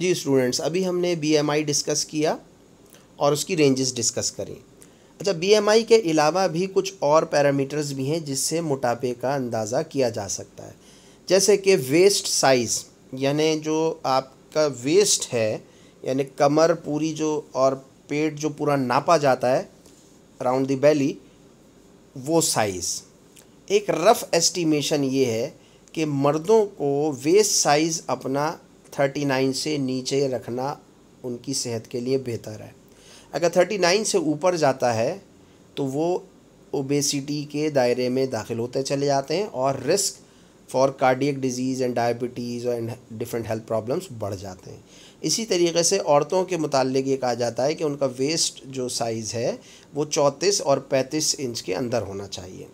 जी students अभी हमने BMI discuss किया और उसकी रेंजेस डिस्कस करें अच्छा बीएमआई के अलावा भी कुछ और पैरामीटर्स भी हैं जिससे मोटापे का अंदाज़ा किया जा सकता है जैसे कि वेस्ट साइज़ यानी जो आपका वेस्ट है यानी कमर पूरी जो और पेट जो पूरा नापा जाता है अराउंड द बैली वो साइज़ एक रफ़ एस्टिमेशन ये है कि मर्दों को वेस्ट साइज़ अपना थर्टी नाइन से नीचे रखना उनकी सेहत के लिए बेहतर है अगर थर्टी नाइन से ऊपर जाता है तो वो ओबेसिटी के दायरे में दाखिल होते चले जाते हैं और risk for cardiac diseases and diabetes और डिफरेंट हेल्थ प्रॉब्लम्स बढ़ जाते हैं इसी तरीके से औरतों के मुतालिक ये कहा जाता है कि उनका वेस्ट जो साइज़ है वो चौंतीस और पैंतीस इंच के अंदर होना चाहिए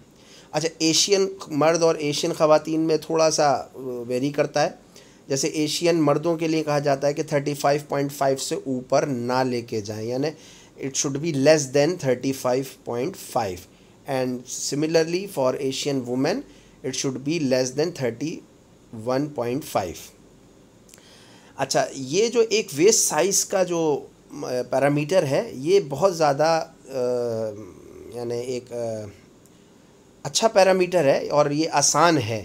अच्छा एशियन मर्द और एशियन ख़वान में थोड़ा सा वेरी करता है जैसे एशियन मर्दों के लिए कहा जाता है कि थर्टी फाइव पॉइंट फाइव से ऊपर ना लेके जाएं यानी it should be less than thirty five point five and similarly for Asian women it should be less than thirty one point five अच्छा ये जो एक वेस्ट साइज़ का जो पैरामीटर है ये बहुत ज़्यादा यानी एक अच्छा पैरामीटर है और ये आसान है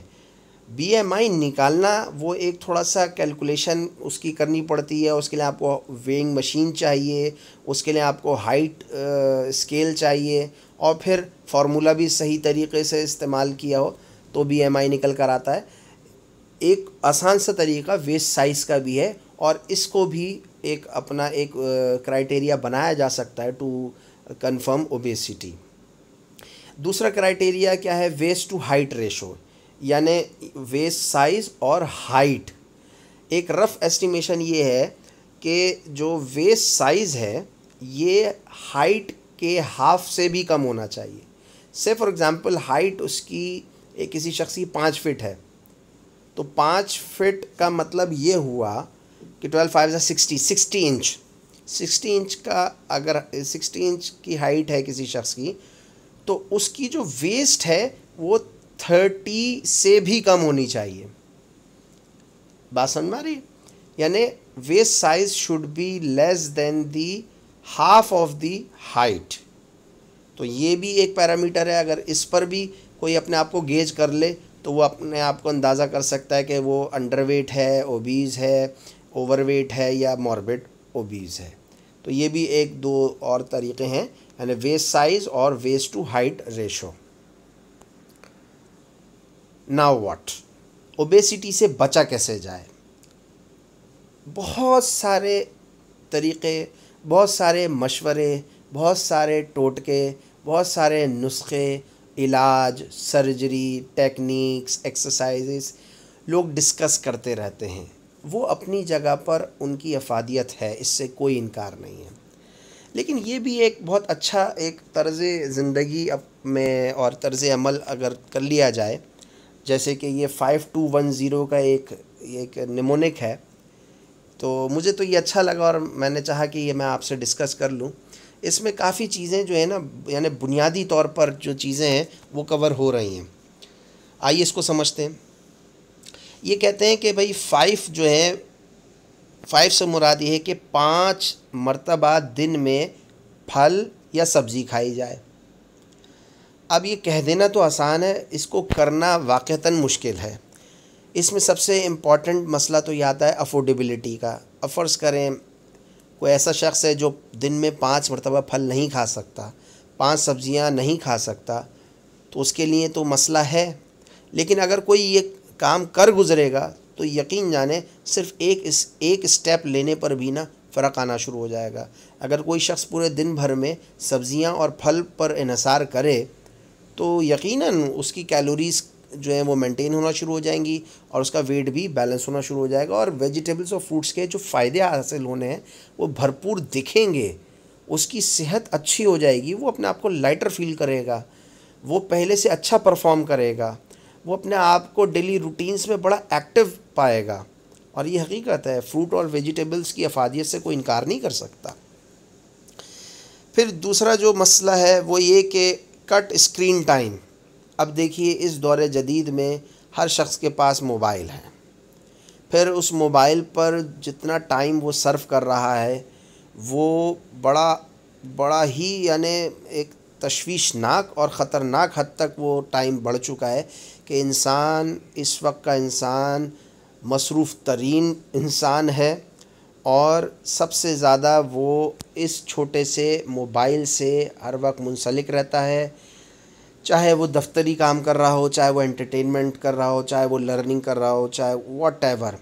बीएमआई निकालना वो एक थोड़ा सा कैलकुलेशन उसकी करनी पड़ती है उसके लिए आपको वेइंग मशीन चाहिए उसके लिए आपको हाइट स्केल चाहिए और फिर फार्मूला भी सही तरीके से इस्तेमाल किया हो तो बीएमआई निकल कर आता है एक आसान सा तरीका वेस्ट साइज़ का भी है और इसको भी एक अपना एक क्राइटेरिया बनाया जा सकता है टू कन्फर्म ओबेसिटी दूसरा क्राइटेरिया क्या है वेस्ट टू हाइट रेशो यानि वेस्ट साइज़ और हाइट एक रफ़ एस्टिमेशन ये है कि जो वेस्ट साइज़ है ये हाइट के हाफ से भी कम होना चाहिए से फॉर एग्ज़ाम्पल हाइट उसकी एक किसी शख्स की पाँच फिट है तो पाँच फिट का मतलब ये हुआ कि ट्वेल्व फाइव या sixty sixty inch sixty inch का अगर सिक्सटी इंच की हाइट है किसी शख्स की तो उसकी जो वेस्ट है वो थर्टी से भी कम होनी चाहिए बात समझ में रही यानी waist size should be less than the half of the height तो ये भी एक पैरामीटर है अगर इस पर भी कोई अपने आप को गेज कर ले तो वो अपने आप को अंदाज़ा कर सकता है कि वो अंडरवेट है ओबीज़ है ओवरवेट है या मॉर्बिड ओबीज़ है तो ये भी एक दो और तरीके हैं यानी वेस्ट साइज़ और waist to height ratio now what obesity से बचा कैसे जाए बहुत सारे तरीक़े बहुत सारे मशवरे बहुत सारे टोटके बहुत सारे नुस्खे इलाज सर्जरी टेक्निक्स एक्सरसाइजेस लोग डिस्कस करते रहते हैं वो अपनी जगह पर उनकी अफादियत है इससे कोई इनकार नहीं है लेकिन ये भी एक बहुत अच्छा एक तर्ज़ ज़िंदगी में और तर्ज़ अमल अगर कर लिया जाए जैसे कि ये फाइव टू वन ज़ीरो का एक एक निमोनिक है तो मुझे तो ये अच्छा लगा और मैंने चाहा कि ये मैं आपसे डिस्कस कर लूँ इसमें काफ़ी चीज़ें जो है ना यानी बुनियादी तौर पर जो चीज़ें हैं वो कवर हो रही हैं आइए इसको समझते हैं ये कहते हैं कि भाई फ़ाइफ जो है फाइव से मुराद ये है कि पाँच मरतबा दिन में फल या सब्ज़ी खाई जाए अब ये कह देना तो आसान है इसको करना वाक़ता मुश्किल है इसमें सबसे इम्पॉर्टेंट मसला तो ये आता है अफोर्डेबिलिटी का अफर्स करें कोई ऐसा शख्स है जो दिन में पाँच मरतबा फल नहीं खा सकता पांच सब्ज़ियाँ नहीं खा सकता तो उसके लिए तो मसला है लेकिन अगर कोई ये काम कर गुज़रेगा तो यकीन जाने सिर्फ एक इस एक स्टेप लेने पर भी ना फ़र्क आना शुरू हो जाएगा अगर कोई शख्स पूरे दिन भर में सब्ज़ियाँ और फल पर इसार करे तो यकीनन उसकी कैलोरीज़ जो है वो मेंटेन होना शुरू हो जाएंगी और उसका वेट भी बैलेंस होना शुरू हो जाएगा और वेजिटेबल्स और फ्रूट्स के जो फ़ायदे हासिल होने हैं वो भरपूर दिखेंगे उसकी सेहत अच्छी हो जाएगी वो अपने आप को लाइटर फील करेगा वो पहले से अच्छा परफॉर्म करेगा वो अपने आप को डेली रूटीन्स में बड़ा एक्टिव पाएगा और ये हकीकत है फ्रूट और वेजिटेबल्स की अफादियत से कोई इनकार नहीं कर सकता फिर दूसरा जो मसला है वो ये कि कट स्क्रीन टाइम अब देखिए इस दौर जदीद में हर शख्स के पास मोबाइल है फिर उस मोबाइल पर जितना टाइम वो सर्व कर रहा है वो बड़ा बड़ा ही यानी एक तशवीशनाक और ख़तरनाक हद तक वो टाइम बढ़ चुका है कि इंसान इस वक्त का इंसान मसरूफ़ तरीन इंसान है और सबसे ज़्यादा वो इस छोटे से मोबाइल से हर वक्त मुंसलिक रहता है चाहे वो दफ्तरी काम कर रहा हो चाहे वो एंटरटेनमेंट कर रहा हो चाहे वो लर्निंग कर रहा हो चाहे वॉट एवर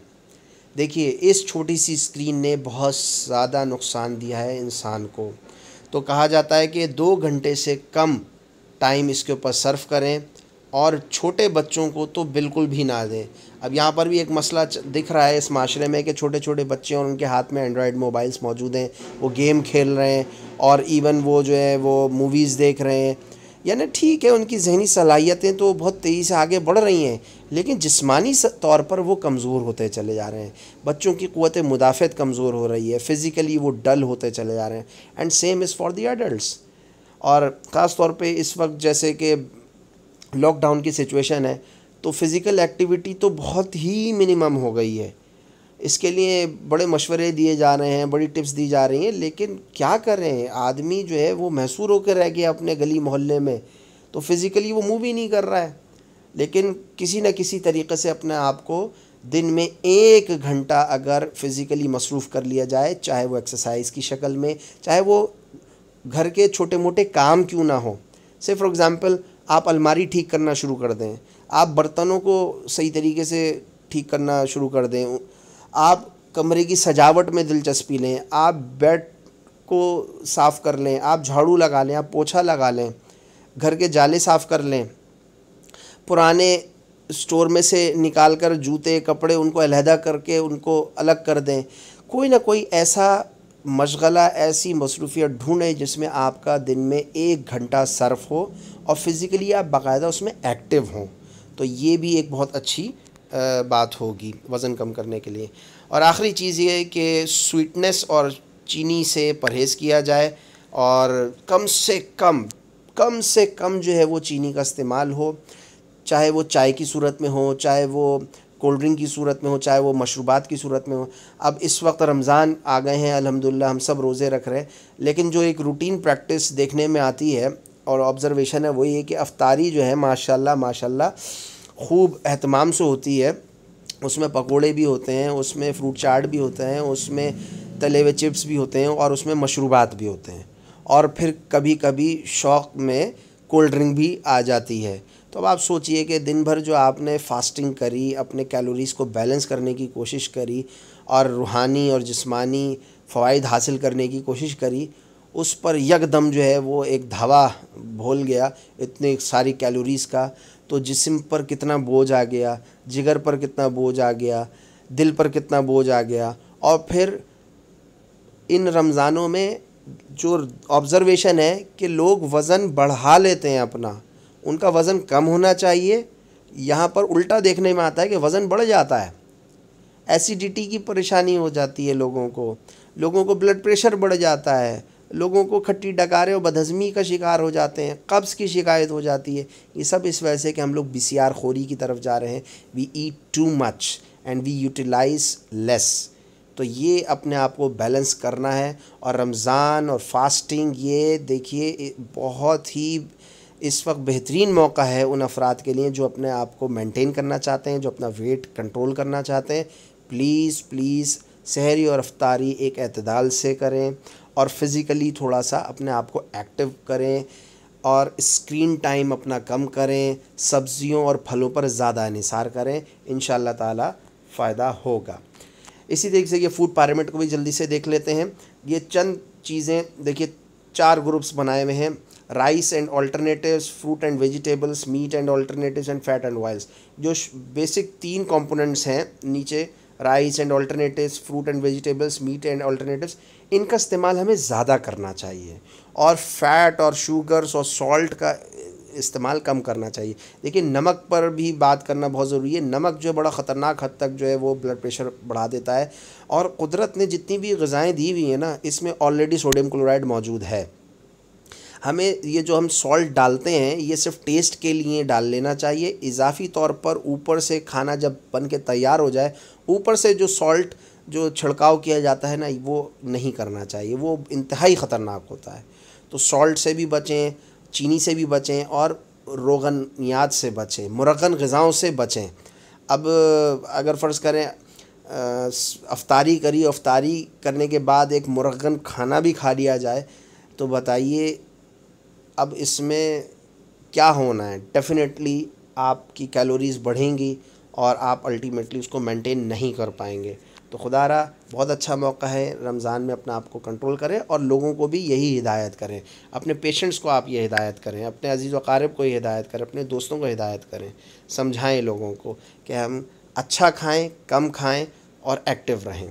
देखिए इस छोटी सी स्क्रीन ने बहुत ज़्यादा नुकसान दिया है इंसान को तो कहा जाता है कि दो घंटे से कम टाइम इसके ऊपर सर्व करें और छोटे बच्चों को तो बिल्कुल भी ना दें अब यहाँ पर भी एक मसला दिख रहा है इस माशरे में कि छोटे छोटे बच्चे और उनके हाथ में एंड्रॉयड मोबाइल्स मौजूद हैं वो गेम खेल रहे हैं और इवन वो जो है वो मूवीज़ देख रहे हैं यानी ठीक है उनकी जहनी सलाहियतें तो बहुत तेज़ी से आगे बढ़ रही हैं लेकिन जिस्मानी तौर पर वो कमज़ोर होते चले जा रहे हैं बच्चों की क़वत मुदाफ़त कमज़ोर हो रही है फ़िज़िकली वो डल होते चले जा रहे हैं and same is for the adult और ख़ास तौर पे इस वक्त जैसे कि लॉकडाउन की सिचुएशन है तो फ़िज़िकल एक्टिविटी तो बहुत ही मिनिमम हो गई है इसके लिए बड़े मशवरे दिए जा रहे हैं बड़ी टिप्स दी जा रही हैं लेकिन क्या कर रहे हैं आदमी जो है वो महसूर होकर रह गया अपने गली मोहल्ले में तो फिज़िकली वो मूव ही नहीं कर रहा है लेकिन किसी न किसी तरीके से अपने आप को दिन में एक घंटा अगर फ़िज़िकली मसरूफ़ कर लिया जाए चाहे वो एक्सरसाइज की शक्ल में चाहे वो घर के छोटे मोटे काम क्यों ना हो से फॉर एग्ज़ाम्पल आप अलमारी ठीक करना शुरू कर दें आप बर्तनों को सही तरीके से ठीक करना शुरू कर दें आप कमरे की सजावट में दिलचस्पी लें आप बेड को साफ़ कर लें आप झाड़ू लगा लें आप पोछा लगा लें घर के जाले साफ़ कर लें पुराने स्टोर में से निकाल कर जूते कपड़े उनको अलहदा करके उनको अलग कर दें कोई ना कोई ऐसा मशगला ऐसी मसरूफियत ढूँढें जिसमें आपका दिन में एक घंटा सर्फ हो और फिज़िकली आप बाकायदा उसमें एक्टिव हों तो ये भी एक बहुत अच्छी बात होगी वज़न कम करने के लिए और आखिरी चीज़ ये कि स्वीटनेस और चीनी से परहेज़ किया जाए और कम से कम कम से कम जो है वो चीनी का इस्तेमाल हो चाहे वो चाय की सूरत में हो चाहे वो कोल्ड ड्रिंक की सूरत में हो चाहे वो मशरूबात की सूरत में हो अब इस वक्त रमज़ान आ गए हैं अल्हम्दुलिल्लाह हम सब रोज़े रख रहे हैं लेकिन जो एक रूटीन प्रैक्टिस देखने में आती है और ऑब्जरवेशन है वही है कि अफ्तारी जो है माशाल्लाह माशाल्लाह खूब अहतमाम से होती है उसमें पकोड़े भी होते हैं उसमें फ्रूट चाट भी होते हैं उसमें तले हुए चिप्स भी होते हैं और उसमें मशरूबात भी होते हैं और फिर कभी कभी शौक़ में कोल्ड ड्रिंक भी आ जाती है तो अब आप सोचिए कि दिन भर जो आपने फास्टिंग करी अपने कैलोरीज़ को बैलेंस करने की कोशिश करी और रूहानी और जिस्मानी फ़वाद हासिल करने की कोशिश करी उस पर यकदम जो है वो एक धावा भोल गया इतने सारी कैलोरीज़ का तो जिसम पर कितना बोझ आ गया जिगर पर कितना बोझ आ गया दिल पर कितना बोझ आ गया और फिर इन रमज़ानों में जो ऑब्ज़रवेशन है कि लोग वज़न बढ़ा लेते हैं अपना उनका वज़न कम होना चाहिए यहाँ पर उल्टा देखने में आता है कि वज़न बढ़ जाता है एसिडिटी की परेशानी हो जाती है लोगों को लोगों को ब्लड प्रेशर बढ़ जाता है लोगों को खट्टी डकारे और बदहजमी का शिकार हो जाते हैं कब्ज़ की शिकायत हो जाती है ये सब इस वजह से कि हम लोग बी सी आर खोरी की तरफ जा रहे हैं we eat too much and we utilize less तो ये अपने आप को बैलेंस करना है और रमज़ान और फास्टिंग ये देखिए बहुत ही इस वक्त बेहतरीन मौका है उन अफराद के लिए जो अपने आप को मेंटेन करना चाहते हैं जो अपना वेट कंट्रोल करना चाहते हैं प्लीज़ प्लीज़ शहरी और अफ्तारी एक अतदाल से करें और फिज़िकली थोड़ा सा अपने आप को एक्टिव करें और स्क्रीन टाइम अपना कम करें सब्ज़ियों और फलों पर ज़्यादा निसार करें इन ताला फ़ायदा होगा इसी तरीके से ये फूड पार्लियामेंट को भी जल्दी से देख लेते हैं ये चंद चीज़ें देखिए चार ग्रुप्स बनाए हुए हैं rice and alternatives fruit and vegetables meat and alternatives and fat and oils जो बेसिक तीन कॉम्पोनेंट्स हैं नीचे rice and alternatives fruit and vegetables meat and alternatives इनका इस्तेमाल हमें ज़्यादा करना चाहिए और फैट और शुगर्स और सॉल्ट का इस्तेमाल कम करना चाहिए देखिए नमक पर भी बात करना बहुत ज़रूरी है नमक जो है बड़ा ख़तरनाक हद तक जो है वो ब्लड प्रेशर बढ़ा देता है और कुदरत ने जितनी भी गज़ाएँ दी हुई हैं ना इसमें ऑलरेडी सोडियम क्लोराइड मौजूद है हमें ये जो हम सॉल्ट डालते हैं ये सिर्फ टेस्ट के लिए डाल लेना चाहिए इजाफी तौर पर ऊपर से खाना जब बन के तैयार हो जाए ऊपर से जो सॉल्ट जो छिड़काव किया जाता है ना वो नहीं करना चाहिए वो इंतहाई ख़तरनाक होता है तो सॉल्ट से भी बचें चीनी से भी बचें और रोगनियात से बचें मुरगन गज़ाओं से बचें अब अगर फ़र्ज़ करें अफ्तारी करी अफ्तारी करने के बाद एक मुरगन खाना भी खा लिया जाए तो बताइए अब इसमें क्या होना है डेफ़िनेटली आपकी कैलोरीज़ बढ़ेंगी और आप अल्टीमेटली उसको मेंटेन नहीं कर पाएंगे तो खुदा रहा बहुत अच्छा मौका है रमज़ान में अपना आप को कंट्रोल करें और लोगों को भी यही हिदायत करें अपने पेशेंट्स को आप ये हिदायत करें अपने अजीज़ वकारब को ये हिदायत करें अपने दोस्तों को हिदायत करें समझाएं लोगों को कि हम अच्छा खाएं कम खाएं और एक्टिव रहें